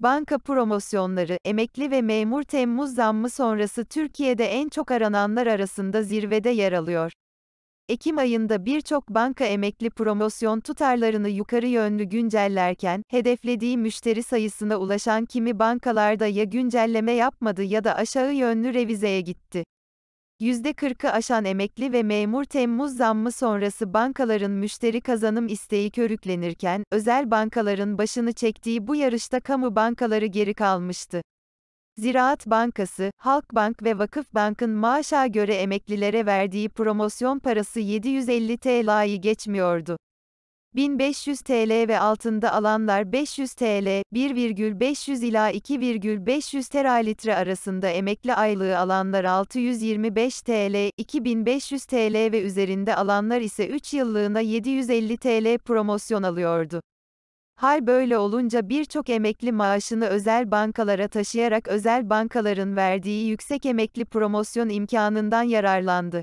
Banka promosyonları, emekli ve memur Temmuz zammı sonrası Türkiye'de en çok arananlar arasında zirvede yer alıyor. Ekim ayında birçok banka emekli promosyon tutarlarını yukarı yönlü güncellerken, hedeflediği müşteri sayısına ulaşan kimi bankalarda ya güncelleme yapmadı ya da aşağı yönlü revizeye gitti. %40'ı aşan emekli ve memur Temmuz zammı sonrası bankaların müşteri kazanım isteği körüklenirken, özel bankaların başını çektiği bu yarışta kamu bankaları geri kalmıştı. Ziraat Bankası, Halkbank ve Vakıfbank'ın maaşa göre emeklilere verdiği promosyon parası 750 TL'yi geçmiyordu. 1500 TL ve altında alanlar 500 TL, 1,500 ila 2,500 teralitre arasında emekli aylığı alanlar 625 TL, 2500 TL ve üzerinde alanlar ise 3 yıllığına 750 TL promosyon alıyordu. Hal böyle olunca birçok emekli maaşını özel bankalara taşıyarak özel bankaların verdiği yüksek emekli promosyon imkanından yararlandı.